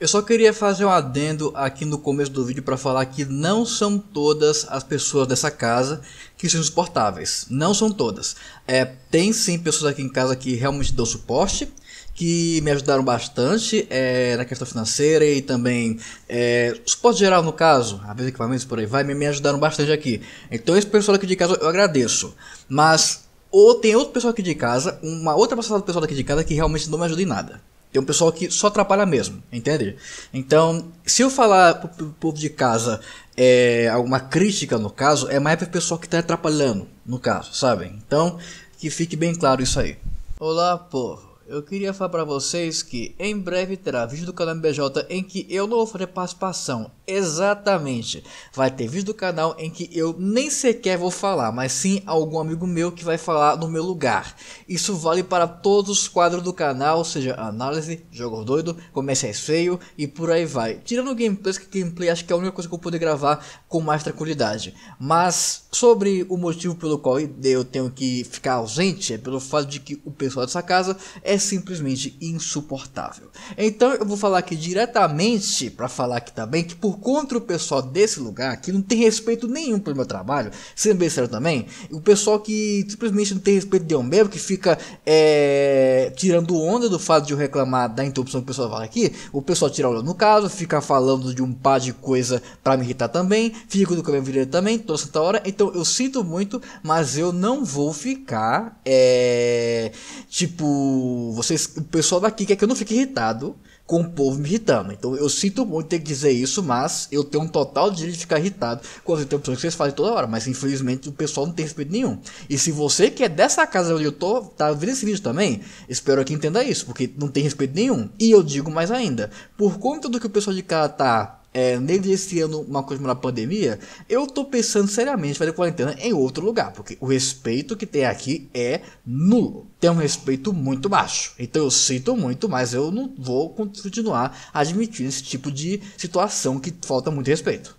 Eu só queria fazer um adendo aqui no começo do vídeo para falar que não são todas as pessoas dessa casa que são insuportáveis. Não são todas. É, tem sim pessoas aqui em casa que realmente dão suporte, que me ajudaram bastante é, na questão financeira e também é, suporte geral no caso, às vezes equipamentos por aí vai, me, me ajudaram bastante aqui. Então esse pessoal aqui de casa eu agradeço. Mas ou tem outro pessoal aqui de casa, uma outra parcela do pessoal aqui de casa que realmente não me ajuda em nada. Tem um pessoal que só atrapalha mesmo, entende? Então, se eu falar pro povo de casa é, alguma crítica no caso, é mais pro pessoal que tá atrapalhando, no caso, sabe? Então, que fique bem claro isso aí. Olá, povo. Eu queria falar para vocês que em breve terá vídeo do canal MBJ em que eu não vou fazer participação Exatamente. Vai ter vídeo do canal em que eu nem sequer vou falar, mas sim algum amigo meu que vai falar no meu lugar. Isso vale para todos os quadros do canal, seja análise, jogo doido, comerciais feio e por aí vai. Tirando gameplay que gameplay acho que é a única coisa que eu poder gravar com mais tranquilidade. Mas sobre o motivo pelo qual eu tenho que ficar ausente é pelo fato de que o pessoal dessa casa é simplesmente insuportável. Então eu vou falar aqui diretamente para falar aqui também que por encontro o pessoal desse lugar que não tem respeito nenhum pelo meu trabalho, sendo bem sério também, o pessoal que simplesmente não tem respeito de eu mesmo, que fica é, tirando onda do fato de eu reclamar da interrupção que o pessoal fala aqui, o pessoal tira olho no caso, fica falando de um par de coisa para me irritar também, fica do cabelo virado também, toda santa hora, então eu sinto muito, mas eu não vou ficar, é, tipo, vocês, o pessoal daqui quer que eu não fique irritado com o povo me irritando, então eu sinto muito ter que dizer isso, mas eu tenho um total direito de ficar irritado com as interrupções que vocês fazem toda hora, mas infelizmente o pessoal não tem respeito nenhum. E se você que é dessa casa onde eu tô, tá vendo esse vídeo também, espero que entenda isso, porque não tem respeito nenhum. E eu digo mais ainda, por conta do que o pessoal de cá tá é, desde esse ano uma coisa na pandemia, eu tô pensando seriamente fazer quarentena em outro lugar, porque o respeito que tem aqui é nulo. Tem um respeito muito baixo. Então eu sinto muito, mas eu não vou continuar admitindo esse tipo de situação que falta muito respeito.